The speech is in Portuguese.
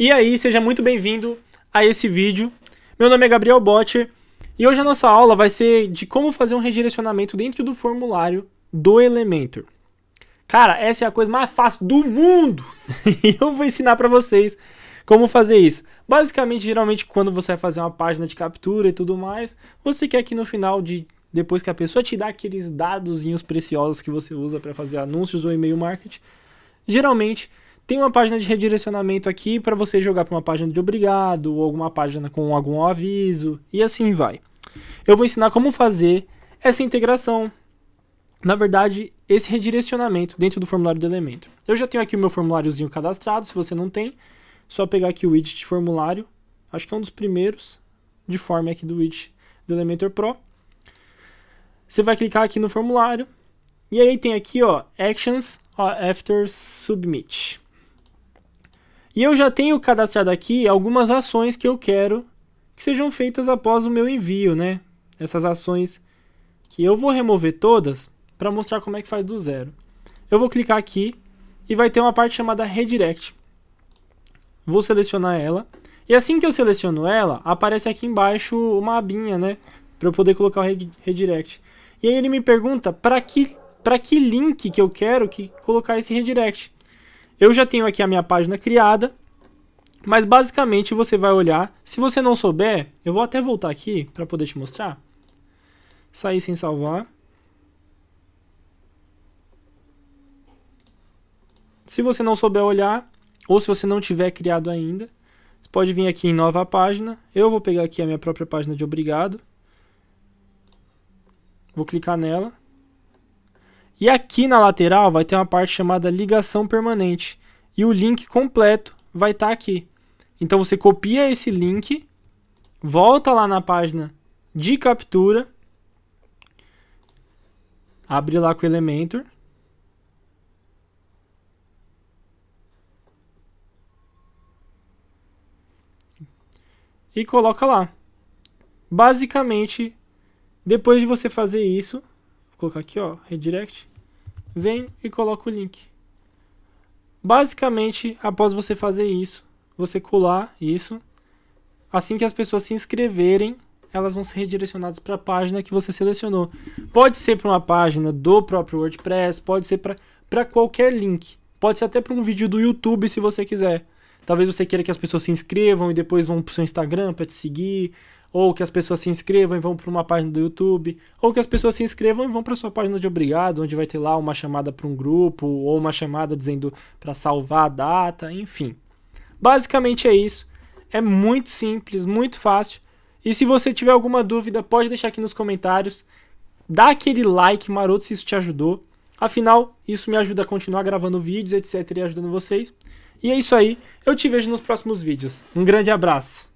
E aí, seja muito bem-vindo a esse vídeo. Meu nome é Gabriel Botcher e hoje a nossa aula vai ser de como fazer um redirecionamento dentro do formulário do Elementor. Cara, essa é a coisa mais fácil do mundo! e eu vou ensinar para vocês como fazer isso. Basicamente, geralmente, quando você vai fazer uma página de captura e tudo mais, você quer que no final de depois que a pessoa te dá aqueles dadozinhos preciosos que você usa para fazer anúncios ou e-mail marketing, geralmente tem uma página de redirecionamento aqui para você jogar para uma página de obrigado ou alguma página com algum aviso e assim vai. Eu vou ensinar como fazer essa integração. Na verdade, esse redirecionamento dentro do formulário do elemento. Eu já tenho aqui o meu formuláriozinho cadastrado, se você não tem, só pegar aqui o widget formulário, acho que é um dos primeiros de forma aqui do widget do Elementor Pro. Você vai clicar aqui no formulário, e aí tem aqui, ó, Actions After Submit. E eu já tenho cadastrado aqui algumas ações que eu quero que sejam feitas após o meu envio, né? Essas ações que eu vou remover todas para mostrar como é que faz do zero. Eu vou clicar aqui e vai ter uma parte chamada Redirect. Vou selecionar ela. E assim que eu seleciono ela, aparece aqui embaixo uma abinha, né? Para eu poder colocar o redirect. E aí ele me pergunta para que, que link que eu quero que colocar esse redirect. Eu já tenho aqui a minha página criada, mas basicamente você vai olhar. Se você não souber, eu vou até voltar aqui para poder te mostrar. Sair sem salvar. Se você não souber olhar, ou se você não tiver criado ainda, você pode vir aqui em nova página. Eu vou pegar aqui a minha própria página de obrigado. Vou clicar nela. E aqui na lateral vai ter uma parte chamada ligação permanente. E o link completo vai estar tá aqui. Então você copia esse link, volta lá na página de captura, abre lá com o Elementor. E coloca lá. Basicamente, depois de você fazer isso, vou colocar aqui, ó, redirect vem e coloca o link. Basicamente, após você fazer isso, você colar isso, assim que as pessoas se inscreverem, elas vão ser redirecionadas para a página que você selecionou. Pode ser para uma página do próprio WordPress, pode ser para qualquer link. Pode ser até para um vídeo do YouTube se você quiser. Talvez você queira que as pessoas se inscrevam e depois vão para o seu Instagram para te seguir, ou que as pessoas se inscrevam e vão para uma página do YouTube, ou que as pessoas se inscrevam e vão para sua página de obrigado, onde vai ter lá uma chamada para um grupo ou uma chamada dizendo para salvar a data, enfim. Basicamente é isso. É muito simples, muito fácil. E se você tiver alguma dúvida, pode deixar aqui nos comentários. Dá aquele like maroto se isso te ajudou. Afinal, isso me ajuda a continuar gravando vídeos, etc, e ajudando vocês. E é isso aí. Eu te vejo nos próximos vídeos. Um grande abraço.